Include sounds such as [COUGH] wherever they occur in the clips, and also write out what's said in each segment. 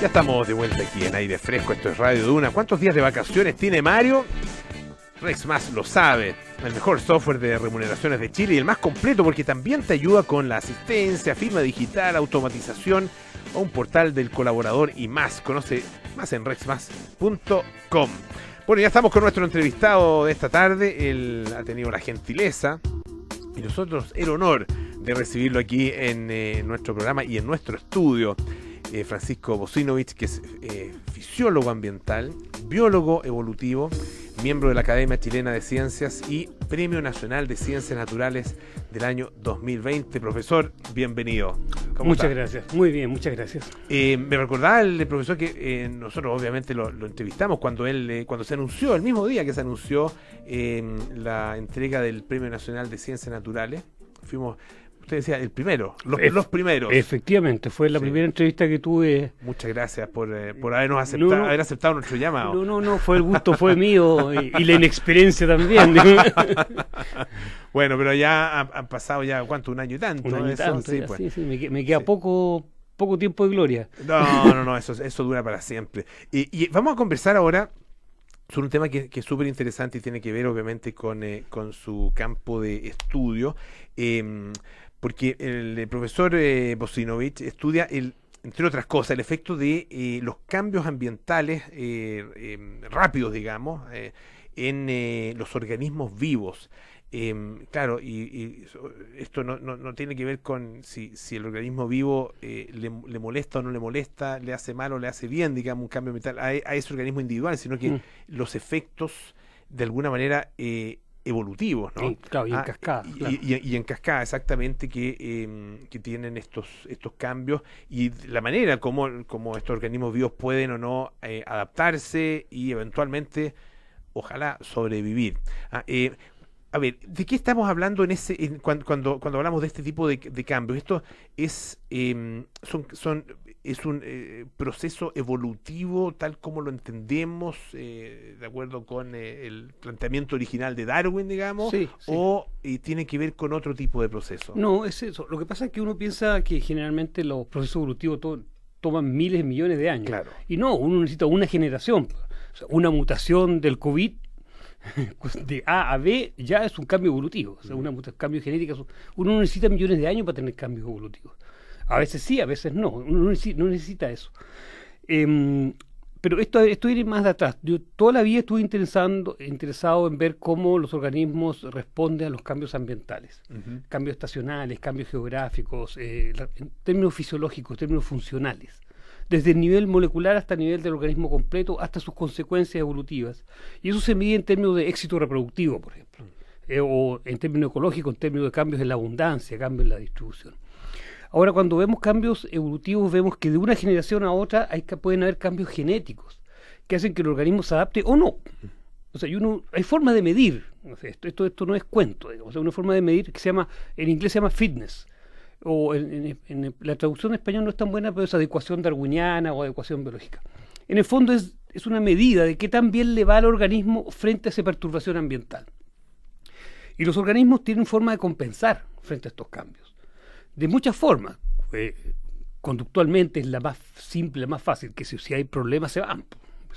Ya estamos de vuelta aquí en aire fresco, esto es Radio Duna. ¿Cuántos días de vacaciones tiene Mario? Rex lo sabe, el mejor software de remuneraciones de Chile y el más completo porque también te ayuda con la asistencia, firma digital, automatización o un portal del colaborador y más. Conoce más en rexmas.com. Bueno, ya estamos con nuestro entrevistado de esta tarde. Él ha tenido la gentileza y nosotros el honor de recibirlo aquí en eh, nuestro programa y en nuestro estudio. Eh, Francisco Bocinovich, que es eh, fisiólogo ambiental, biólogo evolutivo, miembro de la Academia Chilena de Ciencias y Premio Nacional de Ciencias Naturales del año 2020. Profesor, bienvenido. Muchas gracias, muy bien, muchas gracias. Eh, me recordaba el profesor que nosotros obviamente lo, entrevistamos cuando él cuando se anunció, el mismo día que se anunció la entrega del Premio Nacional de Ciencias Naturales. Fuimos Usted decía, el primero, los, primeros. Efectivamente, fue la primera entrevista que tuve. Muchas gracias por, eh, por habernos aceptado, haber aceptado nuestro llamado. No, no, no, fue el gusto, fue mío y, la inexperiencia también. [LAUGHS] bueno, pero ya han, pasado ya, ¿cuánto? Un año y tanto. Un año y tanto, pues. sí, sí, me, queda poco poco tiempo de gloria. No, no, no, eso, eso dura para siempre. Y, vamos a conversar ahora sobre un tema que, que es súper interesante y tiene que ver obviamente con, eh, con su campo de estudio. Em, porque el eh, profesor eh, Bosinovich estudia, el, entre otras cosas, el efecto de eh, los cambios ambientales eh, em, rápidos, digamos, en los organismos vivos. Em, claro, y, esto no, tiene que ver con si, el organismo vivo le, molesta o no le molesta, le hace mal o le hace bien, digamos, un cambio ambiental a, ese organismo individual, sino que mm. los efectos, de alguna manera, evolutivos, ¿no? Claro, y en ah, cascada. Y, en cascada, exactamente, que, em, que, tienen estos, estos cambios y la manera como, como estos organismos vivos pueden o no eh, adaptarse y eventualmente, ojalá, sobrevivir. Ah, eh, a ver, ¿de qué estamos hablando en ese cuando, cuando, hablamos de este tipo de, de cambios? Esto es em, son, son es un eh, proceso evolutivo tal como lo entendemos eh, de acuerdo con eh, el planteamiento original de Darwin, digamos, sí, o tiene que ver con otro tipo de proceso. No, es eso. Lo que pasa es que uno piensa que generalmente los procesos evolutivos toman miles y millones de años. Y no, uno necesita una generación. una mutación del COVID [LAUGHS] de A a B ya es un cambio evolutivo. O sea, una, un cambio genético. Uno necesita millones de años para tener cambios evolutivos. A veces sí, a veces no. no necesita eso. Em, pero esto, esto más de atrás. Yo toda la vida estuve interesando, interesado en ver cómo los organismos responden a los cambios ambientales, cambios estacionales, cambios geográficos, eh, en términos fisiológicos, en términos funcionales, desde el nivel molecular hasta el nivel del organismo completo, hasta sus consecuencias evolutivas. Y eso se mide en términos de éxito reproductivo, por ejemplo, mm. eh, o en términos ecológicos, en términos de cambios en la abundancia, cambios en la distribución. Ahora, cuando vemos cambios evolutivos, vemos que de una generación a otra hay, pueden haber cambios genéticos que hacen que el organismo se adapte o no. O sea, hay, forma de medir. Esto, esto, no es cuento. sea, una forma de medir que se llama, en inglés se llama fitness. O en, la traducción en español no es tan buena, pero es adecuación darwiniana o adecuación biológica. En el fondo es, una medida de qué tan bien le va al organismo frente a esa perturbación ambiental. Y los organismos tienen forma de compensar frente a estos cambios de muchas formas. conductualmente es la más simple, la más fácil, que si, hay problemas se van.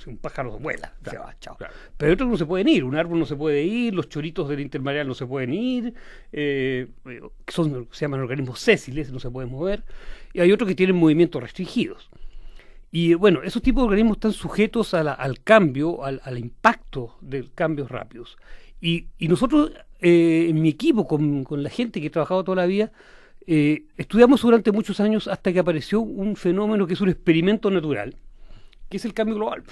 Si un pájaro vuela, se va, chao. Pero otros no se pueden ir, un árbol no se puede ir, los choritos del intermareal no se pueden ir, eh, son, se llaman organismos sésiles, no se pueden mover, y hay otros que tienen movimientos restringidos. Y bueno, esos tipos de organismos están sujetos al cambio, al, impacto de cambios rápidos. Y, nosotros, eh, en mi equipo, con, con la gente que he trabajado toda la vida, eh, estudiamos durante muchos años hasta que apareció un fenómeno que es un experimento natural, que es el cambio global.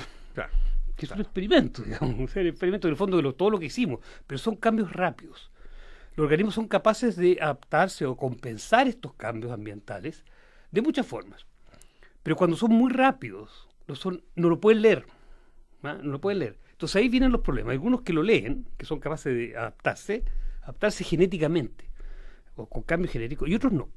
que es un experimento, [LAUGHS] digamos, el experimento en el fondo de todo lo que hicimos, pero son cambios rápidos. Los organismos son capaces de adaptarse o compensar estos cambios ambientales de muchas formas. Pero cuando son muy rápidos, no, lo pueden leer. ¿ah? no lo pueden leer. Entonces ahí vienen los problemas. Algunos que lo leen, que son capaces de adaptarse, adaptarse genéticamente o con cambio genético y otros no.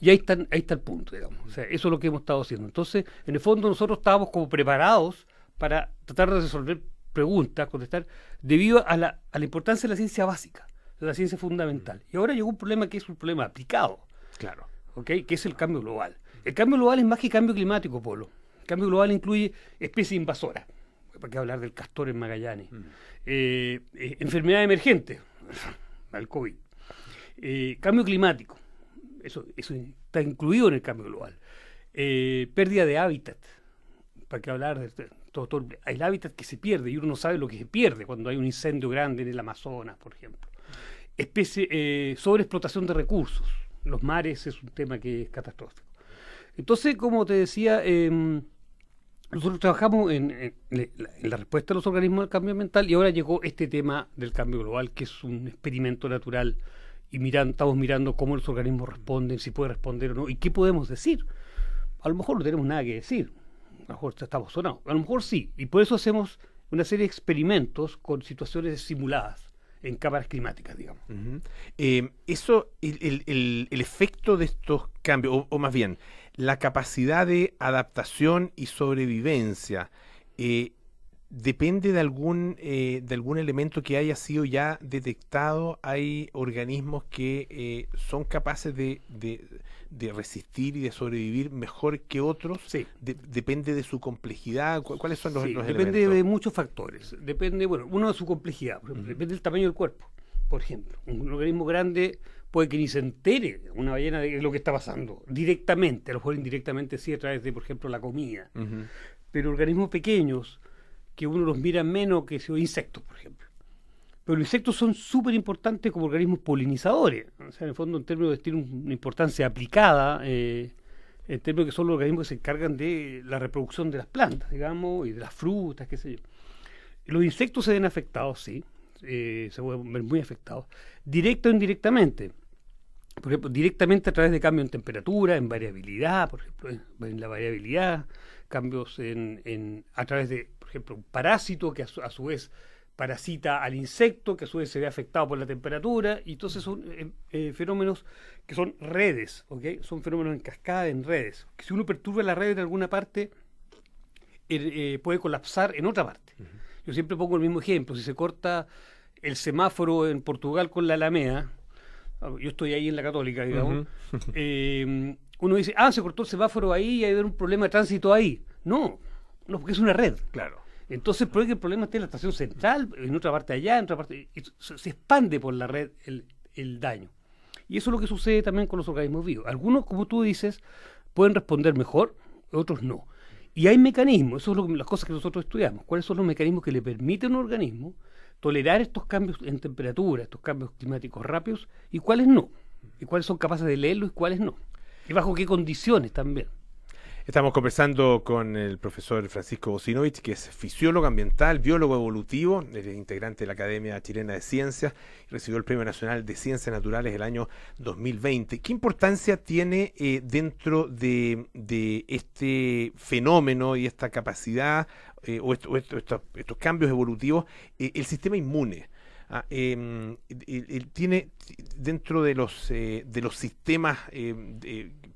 Y ahí, están, ahí está el punto, digamos. O sea, eso es lo que hemos estado haciendo. Entonces, en el fondo nosotros estábamos como preparados para tratar de resolver preguntas, contestar, debido a la, a la importancia de la ciencia básica, de la ciencia fundamental. Mm. Y ahora llegó un problema que es un problema aplicado. Claro. Que es el cambio global. El cambio global es más que cambio climático, Polo. El cambio global incluye especies invasoras. ¿Para qué hablar del castor en Magallanes? Mm. Eh, eh enfermedad emergente, [LAUGHS] COVID. Eh, cambio climático, eso, eso, está incluido en el cambio global. Eh, pérdida de hábitat, para qué hablar de todo, hay el hábitat que se pierde y uno no sabe lo que se pierde cuando hay un incendio grande en el Amazonas, por ejemplo. Especie, eh, sobreexplotación de recursos, los mares es un tema que es catastrófico. Entonces, como te decía, em, nosotros trabajamos en, la respuesta de los organismos al cambio ambiental y ahora llegó este tema del cambio global, que es un experimento natural y miran, estamos mirando cómo los organismos responden, si puede responder o no, y qué podemos decir. A lo mejor no tenemos nada que decir, a lo mejor estamos sonados, a lo mejor sí, y por eso hacemos una serie de experimentos con situaciones simuladas en cámaras climáticas, digamos. Eh, eso, el, el, efecto de estos cambios, o, más bien, la capacidad de adaptación y sobrevivencia, eh, depende de algún, eh, de algún elemento que haya sido ya detectado, hay organismos que eh, son capaces de, resistir y de sobrevivir mejor que otros. Sí. depende de su complejidad. ¿Cuáles son los, sí, depende de muchos factores. Depende, bueno, uno de su complejidad, depende del tamaño del cuerpo. Por ejemplo, un organismo grande puede que ni se entere una ballena de lo que está pasando directamente, a lo mejor indirectamente sí a través de, por ejemplo, la comida. Pero organismos pequeños, que uno los mira menos que insectos, por ejemplo. Pero los insectos son súper importantes como organismos polinizadores. O sea, en el fondo, en términos de tienen una importancia aplicada, eh, en términos de que son los organismos que se encargan de la reproducción de las plantas, digamos, y de las frutas, qué sé yo. Los insectos se ven afectados, sí, eh, se pueden ver muy afectados, directa o indirectamente. Por ejemplo, directamente a través de cambios en temperatura, en variabilidad, por ejemplo, en, la variabilidad, cambios en, a través de ejemplo, un parásito que a su, vez parasita al insecto, que a su vez se ve afectado por la temperatura, y entonces son eh, eh, fenómenos que son redes, Son fenómenos en cascada, en redes. Que si uno perturba la red en alguna parte, er, eh, puede colapsar en otra parte. Yo siempre pongo el mismo ejemplo, si se corta el semáforo en Portugal con la Alameda, ah, yo estoy ahí en la Católica, digamos, [LAUGHS] em, uno dice, ah, se cortó el semáforo ahí y hay un problema de tránsito ahí. No, no, porque es una red. Claro entonces, que el problema está en la estación central, en otra parte allá, en otra parte. Se expande por la red el, daño. Y eso es lo que sucede también con los organismos vivos. Algunos, como tú dices, pueden responder mejor, otros no. Y hay mecanismos, eso es lo que, las cosas que nosotros estudiamos. ¿Cuáles son los mecanismos que le permiten a un organismo tolerar estos cambios en temperatura, estos cambios climáticos rápidos, y cuáles no? ¿Y cuáles son capaces de leerlo y cuáles no? ¿Y bajo qué condiciones también? Estamos conversando con el profesor Francisco Bocinovich, que es fisiólogo ambiental, biólogo evolutivo, integrante de la Academia Chilena de Ciencias, recibió el Premio Nacional de Ciencias Naturales el año 2020. ¿Qué importancia tiene eh, dentro de, este fenómeno y esta capacidad eh, o, estos cambios evolutivos eh, el sistema inmune? Ah, em, tiene dentro de los de los sistemas em,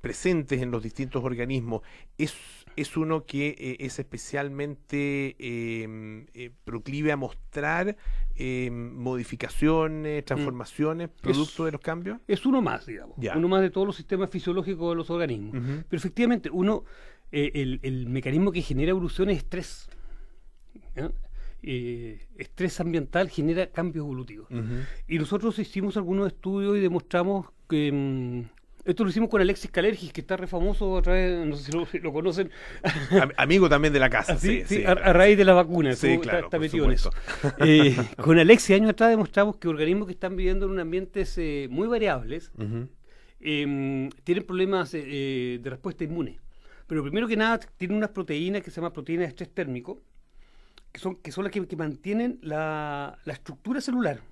presentes en los distintos organismos, ¿es, es uno que eh, es especialmente em, eh, proclive a mostrar em, modificaciones, mm. transformaciones, producto de los cambios? Es uno más, digamos, uno más de todos los sistemas fisiológicos de los organismos. Pero efectivamente, uno, eh, el, mecanismo que genera evolución es estrés. estrés ambiental genera cambios evolutivos. Y nosotros hicimos algunos estudios y demostramos que, em, esto lo hicimos con Alexis Calergis, que está re famoso a través, no sé si lo, conocen. Amigo también de la casa, ah, sí. sí, A, raíz de las vacunas, sí, claro, está, metido en eh, [LAUGHS] con Alexis, años atrás demostramos que organismos que están viviendo en un ambientes eh, muy variables em, tienen problemas eh, de respuesta inmune. Pero primero que nada, tienen unas proteínas que se llaman proteínas de estrés térmico, que son, que son las que, mantienen la estructura celular.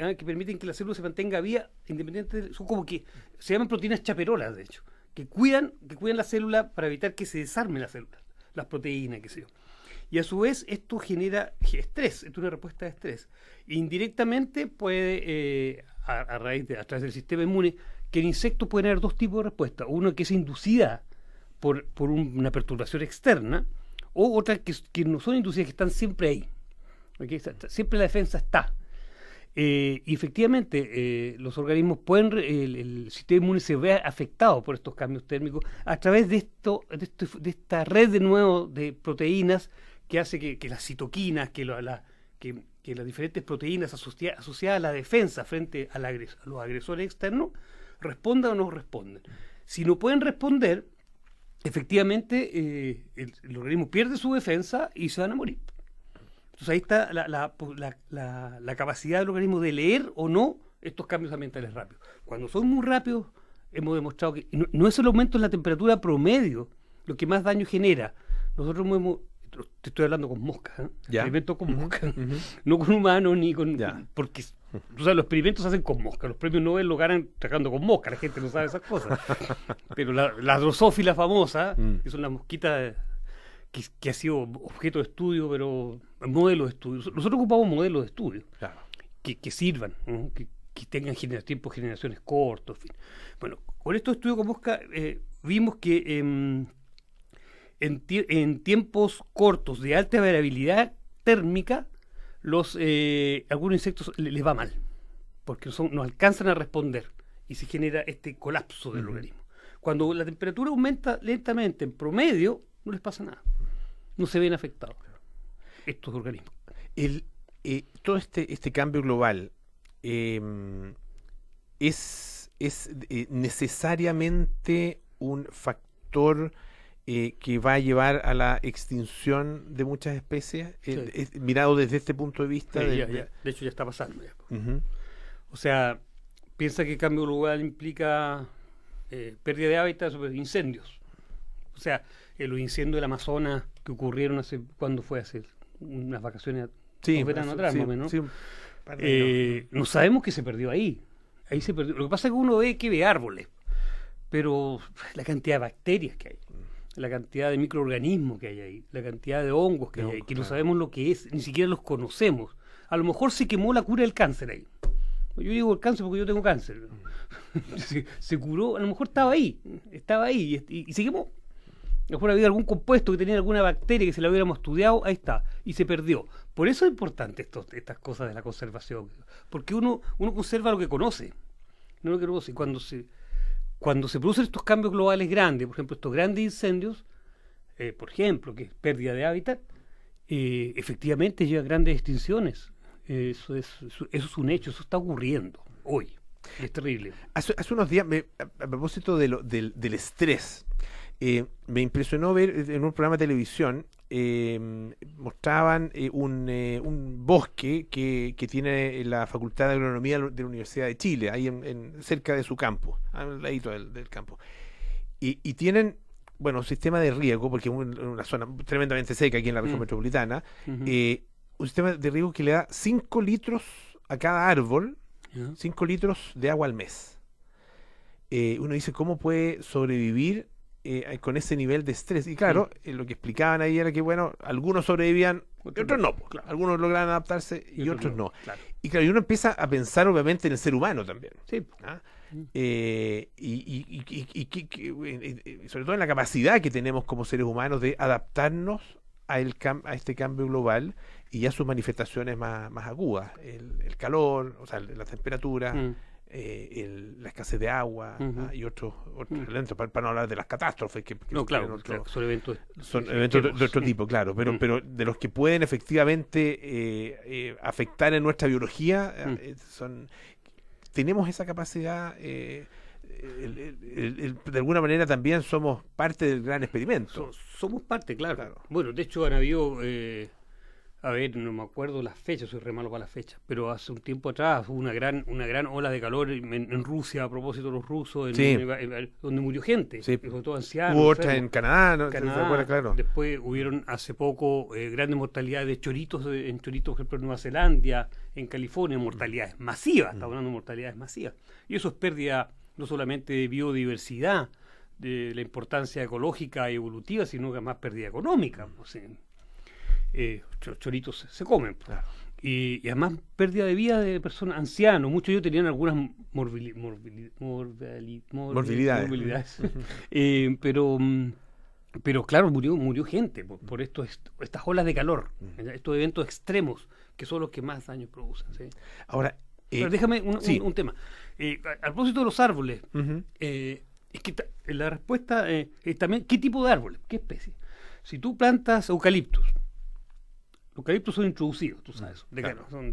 Ah, que permiten que la célula se mantenga vía independiente son como que se llaman proteínas chaperolas de hecho que cuidan que cuidan la célula para evitar que se desarme la célula las proteínas que sé yo y a su vez esto genera estrés esto es una respuesta de estrés indirectamente puede eh, a, raíz de través del sistema inmune que el insecto puede tener dos tipos de respuestas una que es inducida por, una perturbación externa o otra que, no son inducidas que están siempre ahí Siempre la defensa está. Eh, y efectivamente, eh, los organismos pueden, el, el, sistema inmune se ve afectado por estos cambios térmicos a través de, esto, de, esta red de nuevo de proteínas que hace que, las citoquinas, que, que, las diferentes proteínas asociadas a la defensa frente a, los agresores externos respondan o no responden. Si no pueden responder, efectivamente eh, el organismo pierde su defensa y se van a morir. Entonces ahí está la, capacidad del organismo de leer o no estos cambios ambientales rápidos. Cuando son muy rápidos, hemos demostrado que no, es el aumento en la temperatura promedio lo que más daño genera. Nosotros hemos, te estoy hablando con moscas, ¿eh? experimentos experimento con moscas, [LAUGHS] no con humanos ni con... Porque los experimentos se hacen con mosca. los premios Nobel lo ganan trabajando con mosca, la gente no sabe esas cosas. [LAUGHS] Pero la, la drosófila famosa, mm. que son las mosquitas que, ha sido objeto de estudio, pero modelo de estudio. Nosotros ocupamos modelos de estudio que, sirvan, que, tengan tiempos de generaciones cortos. En fin. Bueno, con estos estudios con busca eh, vimos que em, en, tiempos cortos de alta variabilidad térmica, los eh, algunos insectos les va mal, porque son, no alcanzan a responder y se genera este colapso del organismo. Cuando la temperatura aumenta lentamente, en promedio, no les pasa nada. No se ven afectados estos organismos. El, eh, todo este, este cambio global em, es, es eh, necesariamente un factor eh, que va a llevar a la extinción de muchas especies, mirado desde este punto de vista. de, hecho, ya está pasando. O sea, piensa que el cambio global implica pérdida de hábitat incendios. O sea, eh, los incendios del Amazonas que ocurrieron hace, ¿cuándo fue? Hace unas vacaciones, sí, verano atrás, eh, no sabemos que se perdió ahí. Ahí se Lo que pasa es que uno ve que ve árboles, pero la cantidad de bacterias que hay, la cantidad de microorganismos que hay ahí, la cantidad de hongos que hay ahí, que no sabemos lo que es, ni siquiera los conocemos. A lo mejor se quemó la cura del cáncer ahí. Yo digo el cáncer porque yo tengo cáncer. [LAUGHS] se, curó, a lo mejor estaba ahí, estaba ahí y, seguimos y se quemó. Después había algún compuesto que tenía alguna bacteria que se la hubiéramos estudiado, ahí está, y se perdió. Por eso es importante estas cosas de la conservación, porque uno, uno conserva lo que conoce, no lo que no conoce. Cuando se, cuando se producen estos cambios globales grandes, por ejemplo, estos grandes incendios, eh, por ejemplo, que es pérdida de hábitat, eh, efectivamente lleva grandes extinciones. eso, es, eso, es un hecho, eso está ocurriendo hoy. Es terrible. Hace, unos días, me, a, propósito de lo, del, del estrés, eh, me impresionó ver eh, en un programa de televisión, em, mostraban eh, un, bosque que, tiene la Facultad de Agronomía de la Universidad de Chile, ahí en, cerca de su campo, al del, campo. Y, tienen, bueno, un sistema de riego, porque es una zona tremendamente seca aquí en la región mm. metropolitana, un sistema de riego que le da 5 litros a cada árbol, 5 litros de agua al mes. uno dice, ¿cómo puede sobrevivir eh, eh, con ese nivel de estrés. Y claro, mm. eh, lo que explicaban ahí era que, bueno, algunos sobrevivían y otros no. Pues, algunos logran adaptarse y, otros, no. Y claro, y uno empieza a pensar obviamente en el ser humano también. Sí. y, sobre todo en la capacidad que tenemos como seres humanos de adaptarnos a, el a este cambio global y a sus manifestaciones más, más agudas, el, calor, o sea, la temperatura, mm eh, el, la escasez de agua ah, y otros, otros mm. para, no hablar de las catástrofes que, son eventos, son de, otro tipo, claro, pero, mm. pero de los que pueden efectivamente eh, eh, afectar en nuestra biología, eh, mm. son tenemos esa capacidad. de alguna manera también somos parte del gran experimento. somos parte, claro. claro. Bueno, de hecho han habido a ver, no me acuerdo las fechas, soy re malo para las fechas, pero hace un tiempo atrás hubo una gran, una gran ola de calor en, Rusia a propósito de los rusos, donde murió gente, todo ancianos. Hubo en Canadá, Claro. Después hubieron hace poco eh, grandes mortalidades de choritos, en choritos, por ejemplo, en Nueva Zelanda, en California, mortalidades mm. masivas, mm. hablando de mortalidades masivas. Y eso es pérdida no solamente de biodiversidad, de la importancia ecológica y evolutiva, sino que más pérdida económica eh, choritos se comen. Pues. Y, además pérdida de vida de personas ancianos. Muchos de ellos tenían algunas morbilidades. [LAUGHS] Eh, pero, mm, pero claro, murió, murió gente por, esto, estas olas de calor, estos eventos extremos que son los que más daño producen. Ahora, eh, déjame un, tema. Eh, al propósito de los árboles, es que la respuesta es también, ¿qué tipo de árboles? ¿Qué especie? Si tú plantas eucaliptus, los eucaliptos son introducidos, tú sabes, de son,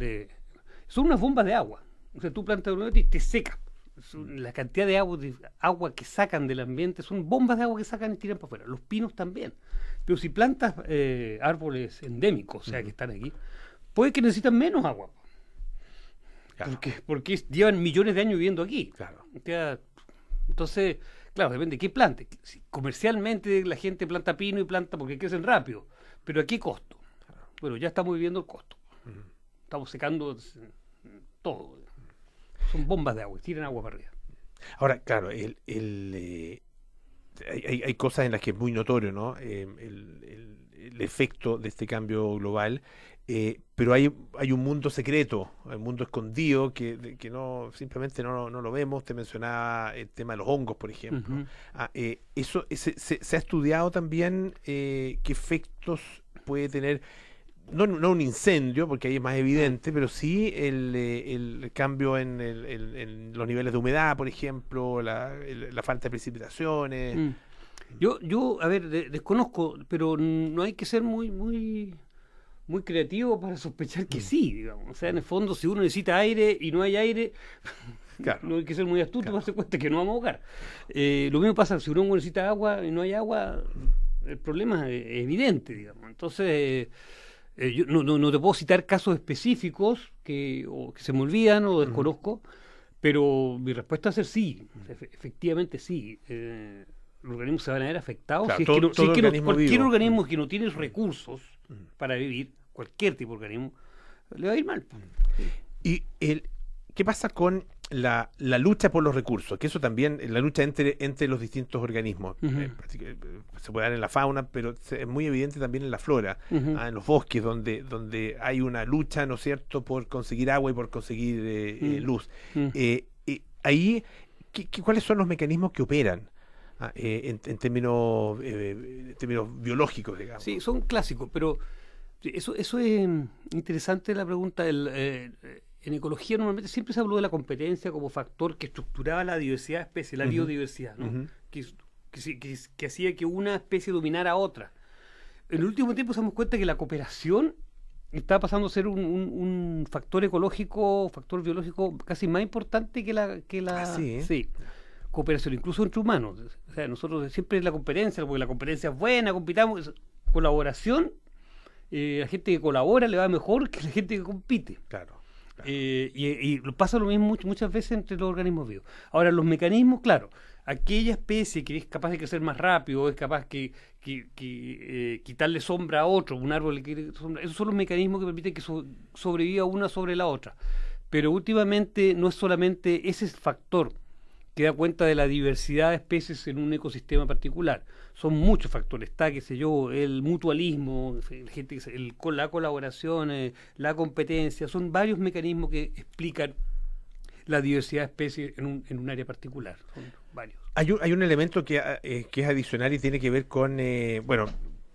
son unas bombas de agua. O sea, tú plantas un y te seca. Mm. La cantidad de agua, que sacan del ambiente son bombas de agua que sacan y tiran para afuera. Los pinos también. Pero si plantas eh, árboles endémicos, o sea, que están aquí, puede que necesitan menos agua. Porque, llevan millones de años viviendo aquí. Claro. Entonces, claro, depende de qué plante. comercialmente la gente planta pino y planta porque crecen rápido. Pero ¿a qué costo? Bueno, ya estamos viviendo el costo. Estamos secando todo. Son bombas de agua, tiran agua para arriba. Ahora, claro, el, eh, hay, hay, cosas en las que es muy notorio ¿no? Eh, el, efecto de este cambio global, eh, pero hay, hay un mundo secreto, un mundo escondido que, no simplemente no, lo vemos. Te mencionaba el tema de los hongos, por ejemplo. Ah, eso se, se, ha estudiado también qué efectos puede tener no, no, un incendio, porque ahí es más evidente, pero sí el, eh, el cambio en, el, en, los niveles de humedad, por ejemplo, la, falta de precipitaciones. Mm. Yo, yo, a ver, desconozco, pero no hay que ser muy, muy, muy creativo para sospechar que mm. sí, digamos. O sea, en el fondo, si uno necesita aire y no hay aire, [LAUGHS] no hay que ser muy astuto para darse cuenta que no vamos a ahogar. Eh, lo mismo pasa si uno necesita agua y no hay agua, el problema es evidente, digamos. Entonces... Eh, yo no, no, te puedo citar casos específicos que, se me olvidan o desconozco, pero mi respuesta es ser sí, efectivamente sí. Eh, los organismos se van a ver afectados. cualquier organismo que no mm. tiene mm. recursos mm. para vivir, cualquier tipo de organismo, le va a ir mal. Pues. Y el, ¿qué pasa con la, la, lucha por los recursos, que eso también, eh, la lucha entre, entre los distintos organismos, eh, eh, se puede dar en la fauna, pero es muy evidente también en la flora, ah, en los bosques, donde, donde hay una lucha, ¿no es cierto?, por conseguir agua y por conseguir eh, mm. luz. Mm. ahí, ¿qué, cuáles son los mecanismos que operan? Ah, en, términos, biológicos, digamos. Sí, son clásicos, pero eso, eso es mm, interesante la pregunta. del en ecología normalmente siempre se habló de la competencia como factor que estructuraba la diversidad de especies, la biodiversidad, ¿no? que, hacía que una especie dominara a otra. En el último tiempo nos damos cuenta que la cooperación está pasando a ser un, factor ecológico, factor biológico casi más importante que la... Ah, ¿eh? cooperación, incluso entre humanos. O sea, nosotros siempre es la competencia, porque la competencia es buena, compitamos, colaboración, eh, la gente que colabora le va mejor que la gente que compite. Claro. Eh, y, lo pasa lo mismo muchas veces entre los organismos vivos. Ahora, los mecanismos, claro, aquella especie que es capaz de crecer más rápido, es capaz que, eh, quitarle sombra a otro, un árbol le quiere sombra, esos son los mecanismos que permiten que sobreviva una sobre la otra. Pero últimamente no es solamente ese factor que da cuenta de la diversidad de especies en un ecosistema particular. Son muchos factores, está, qué sé yo, el mutualismo, la colaboración, eh, la competencia, son varios mecanismos que explican la diversidad de especies en un, en un área particular. Hay un, hay un elemento que, eh, que, es adicional y tiene que ver con, eh, bueno,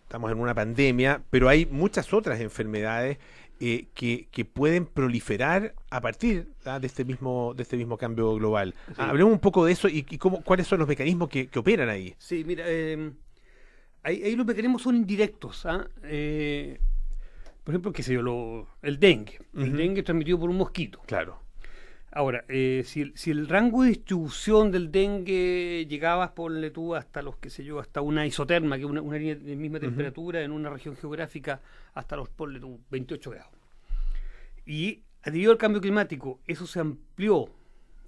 estamos en una pandemia, pero hay muchas otras enfermedades eh, que, pueden proliferar a partir ¿ah? de este mismo de este mismo cambio global. Ah, hablemos un poco de eso y, cómo, cuáles son los mecanismos que, operan ahí. Sí, mira, em, ahí, los mecanismos son indirectos. ¿ah? Eh, por ejemplo, qué sé yo, el dengue. El dengue es transmitido por un mosquito. Claro. Ahora, eh, si, el rango de distribución del dengue llegaba, ponle tú, hasta los, que sé yo, hasta una isoterma, que es una, línea de misma temperatura en una región geográfica, hasta los, ponle 28 grados. Y debido al cambio climático, eso se amplió,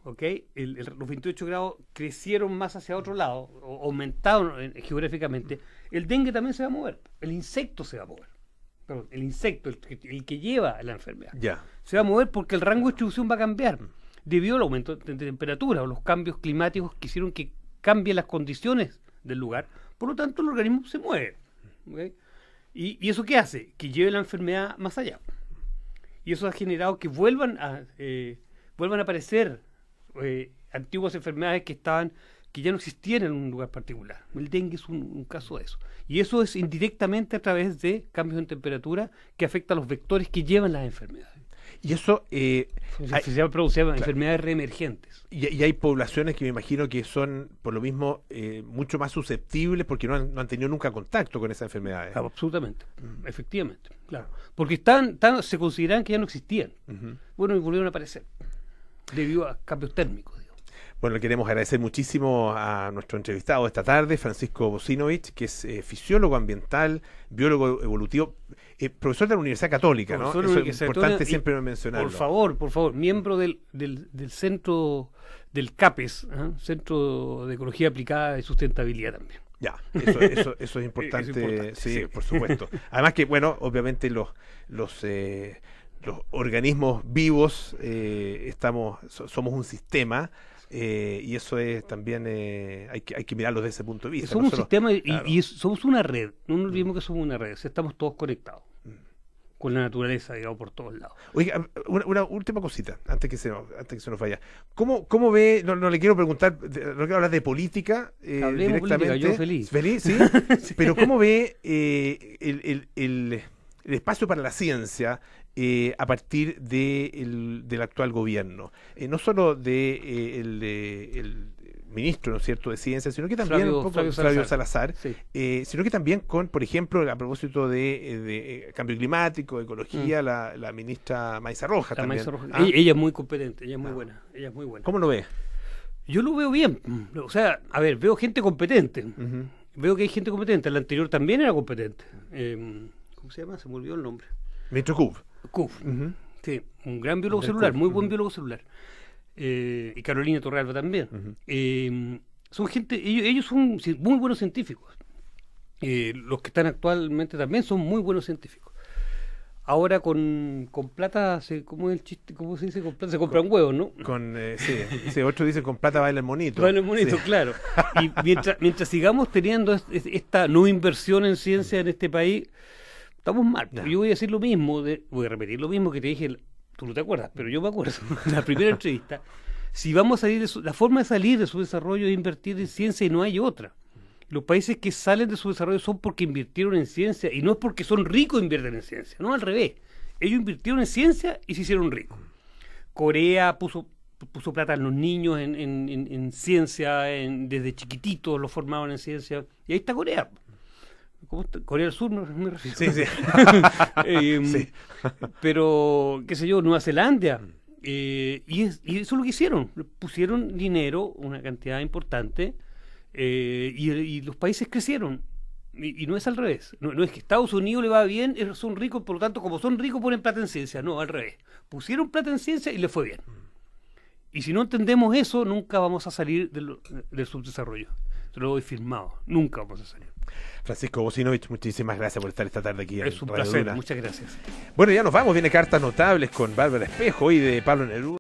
¿ok? los 28 grados crecieron más hacia otro lado, aumentaron eh, geográficamente. El dengue también se va a mover, el insecto se va a mover perdón, el insecto, el, que lleva la enfermedad, se va a mover porque el rango de distribución va a cambiar debido al aumento de temperatura o los cambios climáticos que hicieron que cambien las condiciones del lugar. Por lo tanto, el organismo se mueve. Y, eso qué hace? Que lleve la enfermedad más allá. Y eso ha generado que vuelvan a, eh, vuelvan a aparecer eh, antiguas enfermedades que estaban que ya no existían en un lugar particular. El dengue es un, caso de eso. Y eso es indirectamente a través de cambios en temperatura que afectan a los vectores que llevan las enfermedades. Y eso... Eh, se producen enfermedades reemergentes. Y, hay poblaciones que me imagino que son, por lo mismo, eh, mucho más susceptibles porque no han, tenido nunca contacto con esas enfermedades. Ah, absolutamente, mm. efectivamente, claro. Porque están, se consideran que ya no existían. Bueno, y volvieron a aparecer debido a cambios térmicos. Bueno, le queremos agradecer muchísimo a nuestro entrevistado esta tarde, Francisco Bocinovich, que es eh, fisiólogo ambiental, biólogo evolutivo, eh, profesor de la Universidad Católica, ¿no? es importante siempre mencionarlo. Por favor, por favor, miembro del, del, centro del CAPES, ¿eh? Centro de Ecología Aplicada y Sustentabilidad también. Ya, eso, [LAUGHS] es, importante, sí, por supuesto. Además que, bueno, obviamente los, los los organismos vivos estamos somos un sistema eh, y eso es también, eh, hay, que, hay que mirarlo desde ese punto de vista. Somos un sistema y, somos una red, no nos olvidemos mm. que somos una red, estamos todos conectados mm. con la naturaleza, digamos, por todos lados. Oiga, una, última cosita, antes que se nos, antes que se nos vaya. ¿Cómo, cómo ve, no, le quiero preguntar, no quiero hablar de política eh, directamente. [LAUGHS] sí. Pero ¿cómo ve el el espacio para la ciencia eh, a partir de el, del actual gobierno. Eh, no solo de, eh, el, el, ministro, ¿no es cierto?, de ciencia, sino que también Flavio Salazar, eh, sino que también con, por ejemplo, a propósito de, eh, cambio climático, ecología, mm. la, la, ministra Maiza Roja también. Ah. Ella, es muy competente, ella es muy ah. buena, ella es muy buena. ¿Cómo lo ve? Yo lo veo bien, mm, o sea, a ver, veo gente competente. Veo que hay gente competente. La anterior también era competente. Eh, se llama? Se me el nombre. Víctor Kuf. Sí, un gran biólogo celular, muy buen biólogo celular. Eh, y Carolina Torralba también. Em, son gente, ellos, son muy buenos científicos. Eh, los que están actualmente también son muy buenos científicos. Ahora con, con plata, ¿cómo es el chiste? ¿Cómo se dice? Con plata se compran huevos, ¿no? Con, eh, sí, otro dice con plata baila el monito. Baila el monito, claro. Y mientras, mientras sigamos teniendo esta no inversión en ciencia en este país, estamos mal. yo voy a decir lo mismo, voy a repetir lo mismo que te dije, tú no te acuerdas, pero yo me acuerdo, [LAUGHS] la primera entrevista, si vamos a salir de la forma de salir de su desarrollo es invertir en ciencia y no hay otra. Los países que salen de su desarrollo son porque invirtieron en ciencia y no es porque son ricos invierten en ciencia, no al revés. Ellos invirtieron en ciencia y se hicieron ricos. Corea puso puso plata en los niños en, en, en, en ciencia, desde chiquititos los formaban en ciencia, y ahí está Corea. Corea del Sur, no [LAUGHS] me refiero. Sí, [LAUGHS] eh, [LAUGHS] sí. Pero, qué sé yo, Nueva Zelanda. Eh, y, eso es lo que hicieron. Pusieron dinero, una cantidad importante, eh, y, los países crecieron. Y, no es al revés. No, es que Estados Unidos le va bien, son ricos, por lo tanto, como son ricos, ponen plata en ciencia. No, al revés. Pusieron plata en ciencia y le fue bien. Y si no entendemos eso, nunca vamos a salir del, subdesarrollo. Se lo he firmado. Nunca vamos a salir. Francisco Bocinovich, muchísimas gracias por estar esta tarde aquí. Es un placer, muchas gracias. Bueno, ya nos vamos. Viene Cartas Notables con Bárbara Espejo y de Pablo Neruda.